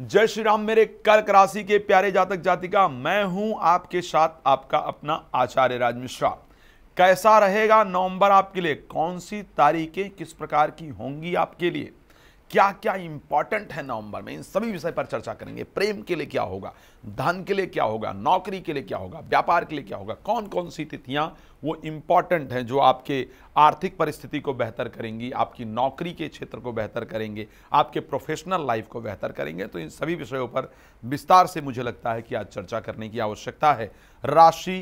जय श्री राम मेरे कर्क राशि के प्यारे जातक जातिका मैं हूं आपके साथ आपका अपना आचार्य राज मिश्रा कैसा रहेगा नवंबर आपके लिए कौन सी तारीखें किस प्रकार की होंगी आपके लिए क्या क्या इंपॉर्टेंट है नवंबर में इन सभी विषय पर चर्चा करेंगे प्रेम के लिए क्या होगा धन के लिए क्या होगा नौकरी के लिए क्या होगा व्यापार के लिए क्या होगा कौन कौन सी तिथियां वो इम्पॉर्टेंट हैं जो आपके आर्थिक परिस्थिति को बेहतर करेंगी आपकी नौकरी के क्षेत्र को बेहतर करेंगे आपके प्रोफेशनल लाइफ को बेहतर करेंगे तो इन सभी विषयों पर विस्तार से मुझे लगता है कि आज चर्चा करने की आवश्यकता है राशि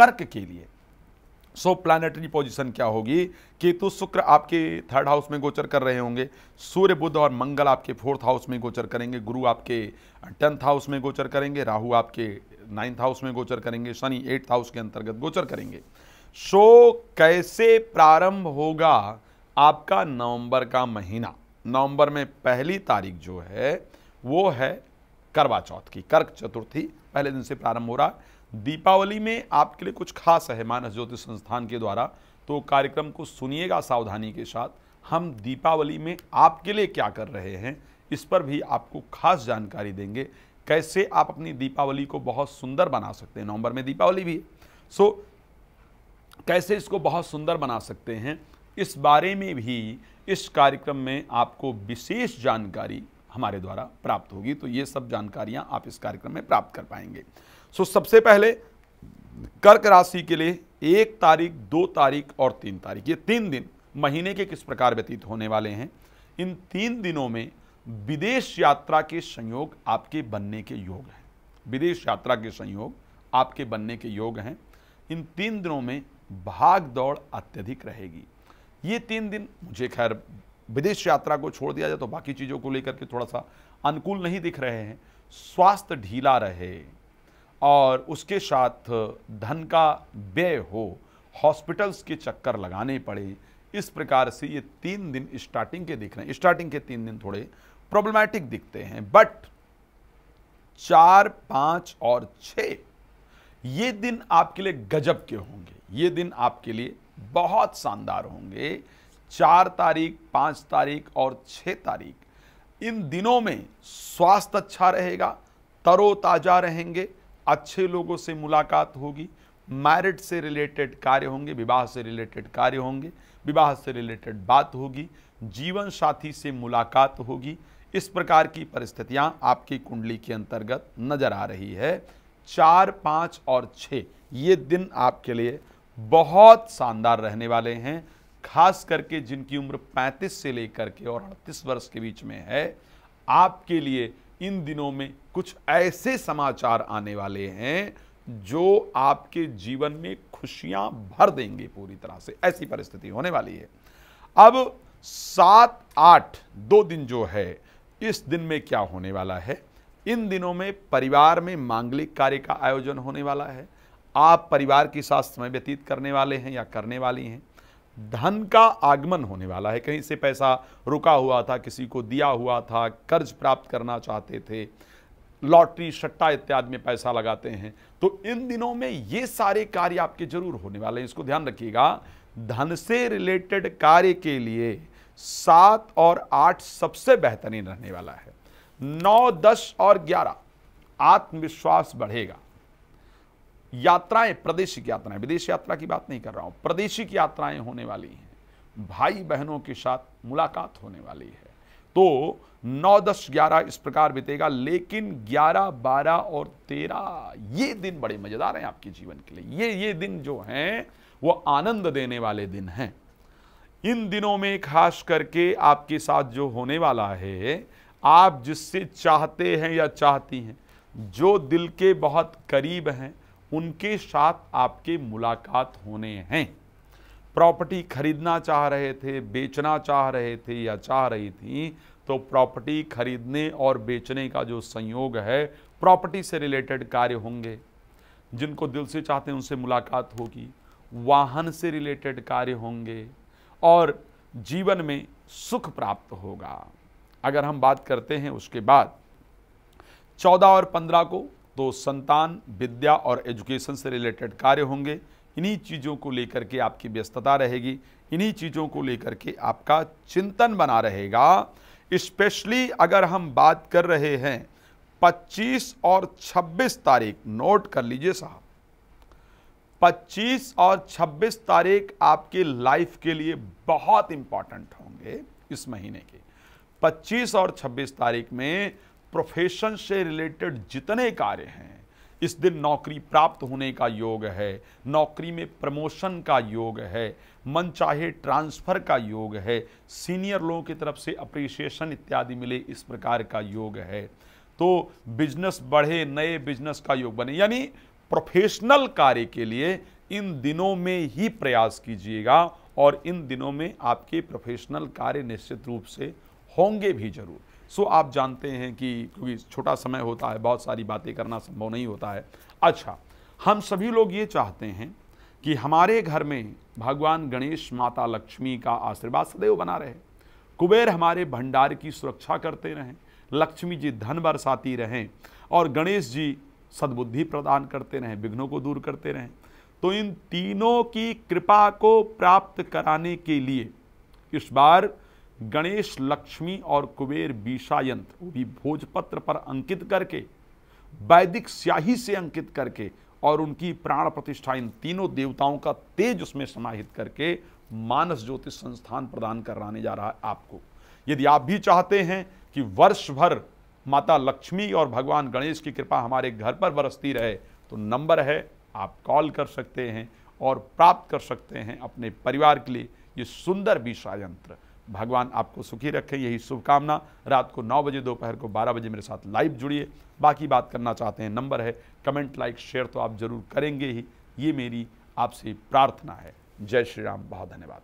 कर्क के लिए सो प्लानिटरी पोजिशन क्या होगी केतु शुक्र आपके थर्ड हाउस में गोचर कर रहे होंगे सूर्य बुध और मंगल आपके फोर्थ हाउस में गोचर करेंगे गुरु आपके टेंथ हाउस में गोचर करेंगे राहु आपके नाइन्थ हाउस में गोचर करेंगे शनि एट्थ हाउस के अंतर्गत गोचर करेंगे सो कैसे प्रारंभ होगा आपका नवंबर का महीना नवंबर में पहली तारीख जो है वो है करवा चौथ की कर्क चतुर्थी पहले दिन से प्रारंभ हो रहा है दीपावली में आपके लिए कुछ खास है मानस ज्योतिष संस्थान के द्वारा तो कार्यक्रम को सुनिएगा सावधानी के साथ हम दीपावली में आपके लिए क्या कर रहे हैं इस पर भी आपको खास जानकारी देंगे कैसे आप अपनी दीपावली को बहुत सुंदर बना सकते हैं नवंबर में दीपावली भी सो so, कैसे इसको बहुत सुंदर बना सकते हैं इस बारे में भी इस कार्यक्रम में आपको विशेष जानकारी हमारे द्वारा प्राप्त होगी तो ये सब जानकारियाँ आप इस कार्यक्रम में प्राप्त कर पाएंगे सो सबसे पहले कर्क राशि के लिए एक तारीख दो तारीख और तीन तारीख ये तीन दिन महीने के किस प्रकार व्यतीत होने वाले हैं इन तीन दिनों में विदेश यात्रा के संयोग आपके बनने के योग हैं विदेश यात्रा के संयोग आपके बनने के योग हैं इन तीन दिनों में भाग दौड़ अत्यधिक रहेगी ये तीन दिन मुझे खैर विदेश यात्रा को छोड़ दिया जाए तो बाकी चीज़ों को लेकर के थोड़ा सा अनुकूल नहीं दिख रहे हैं स्वास्थ्य ढीला रहे और उसके साथ धन का व्यय हो हॉस्पिटल्स के चक्कर लगाने पड़े इस प्रकार से ये तीन दिन स्टार्टिंग के दिख रहे हैं स्टार्टिंग के तीन दिन थोड़े प्रॉब्लमैटिक दिखते हैं बट चार पाँच और छ ये दिन आपके लिए गजब के होंगे ये दिन आपके लिए बहुत शानदार होंगे चार तारीख पाँच तारीख और छः तारीख इन दिनों में स्वास्थ्य अच्छा रहेगा तरोताज़ा रहेंगे अच्छे लोगों से मुलाकात होगी मैरिड से रिलेटेड कार्य होंगे विवाह से रिलेटेड कार्य होंगे विवाह से रिलेटेड बात होगी जीवन साथी से मुलाकात होगी इस प्रकार की परिस्थितियां आपकी कुंडली के अंतर्गत नजर आ रही है चार पाँच और छ ये दिन आपके लिए बहुत शानदार रहने वाले हैं खास करके जिनकी उम्र 35 से लेकर के और 38 वर्ष के बीच में है आपके लिए इन दिनों में कुछ ऐसे समाचार आने वाले हैं जो आपके जीवन में खुशियां भर देंगे पूरी तरह से ऐसी परिस्थिति होने वाली है अब सात आठ दो दिन जो है इस दिन में क्या होने वाला है इन दिनों में परिवार में मांगलिक कार्य का आयोजन होने वाला है आप परिवार के साथ समय व्यतीत करने वाले हैं या करने वाली हैं धन का आगमन होने वाला है कहीं से पैसा रुका हुआ था किसी को दिया हुआ था कर्ज प्राप्त करना चाहते थे लॉटरी सट्टा इत्यादि में पैसा लगाते हैं तो इन दिनों में ये सारे कार्य आपके जरूर होने वाले हैं इसको ध्यान रखिएगा धन से रिलेटेड कार्य के लिए सात और आठ सबसे बेहतरीन रहने वाला है नौ दस और ग्यारह आत्मविश्वास बढ़ेगा यात्राएं की यात्राएं विदेश यात्रा की बात नहीं कर रहा हूं की यात्राएं होने वाली हैं भाई बहनों के साथ मुलाकात होने वाली है तो 9 10 11 इस प्रकार बीतेगा लेकिन 11 12 और 13 ये दिन बड़े मजेदार हैं आपके जीवन के लिए ये ये दिन जो हैं वो आनंद देने वाले दिन हैं इन दिनों में खास करके आपके साथ जो होने वाला है आप जिससे चाहते हैं या चाहती हैं जो दिल के बहुत करीब हैं उनके साथ आपके मुलाकात होने हैं प्रॉपर्टी खरीदना चाह रहे थे बेचना चाह रहे थे या चाह रही थी तो प्रॉपर्टी खरीदने और बेचने का जो संयोग है प्रॉपर्टी से रिलेटेड कार्य होंगे जिनको दिल से चाहते हैं उनसे मुलाकात होगी वाहन से रिलेटेड कार्य होंगे और जीवन में सुख प्राप्त होगा अगर हम बात करते हैं उसके बाद चौदह और पंद्रह को तो संतान विद्या और एजुकेशन से रिलेटेड कार्य होंगे इन्हीं चीज़ों को लेकर के आपकी व्यस्तता रहेगी इन्हीं चीज़ों को लेकर के आपका चिंतन बना रहेगा स्पेशली अगर हम बात कर रहे हैं 25 और 26 तारीख नोट कर लीजिए साहब 25 और 26 तारीख आपके लाइफ के लिए बहुत इंपॉर्टेंट होंगे इस महीने के 25 और 26 तारीख में प्रोफेशन से रिलेटेड जितने कार्य हैं इस दिन नौकरी प्राप्त होने का योग है नौकरी में प्रमोशन का योग है मन चाहे ट्रांसफ़र का योग है सीनियर लोगों की तरफ से अप्रिसिएशन इत्यादि मिले इस प्रकार का योग है तो बिजनेस बढ़े नए बिजनेस का योग बने यानी प्रोफेशनल कार्य के लिए इन दिनों में ही प्रयास कीजिएगा और इन दिनों में आपके प्रोफेशनल कार्य निश्चित रूप से होंगे भी जरूर सो आप जानते हैं कि क्योंकि छोटा समय होता है बहुत सारी बातें करना संभव नहीं होता है अच्छा हम सभी लोग ये चाहते हैं कि हमारे घर में भगवान गणेश माता लक्ष्मी का आशीर्वाद सदैव बना रहे कुबेर हमारे भंडार की सुरक्षा करते रहें लक्ष्मी जी धन बरसाती रहें और गणेश जी सद्बुद्धि प्रदान करते रहें विघ्नों को दूर करते रहें तो इन तीनों की कृपा को प्राप्त कराने के लिए इस बार गणेश लक्ष्मी और कुबेर बीसा यंत्र वो भी भोजपत्र पर अंकित करके वैदिक स्याही से अंकित करके और उनकी प्राण प्रतिष्ठा इन तीनों देवताओं का तेज उसमें समाहित करके मानस ज्योतिष संस्थान प्रदान कराने जा रहा है आपको यदि आप भी चाहते हैं कि वर्ष भर माता लक्ष्मी और भगवान गणेश की कृपा हमारे घर पर बरसती रहे तो नंबर है आप कॉल कर सकते हैं और प्राप्त कर सकते हैं अपने परिवार के लिए ये सुंदर विषा यंत्र भगवान आपको सुखी रखें यही शुभकामना रात को नौ बजे दोपहर को बारह बजे मेरे साथ लाइव जुड़िए बाकी बात करना चाहते हैं नंबर है कमेंट लाइक शेयर तो आप ज़रूर करेंगे ही ये मेरी आपसे प्रार्थना है जय श्री राम बहुत धन्यवाद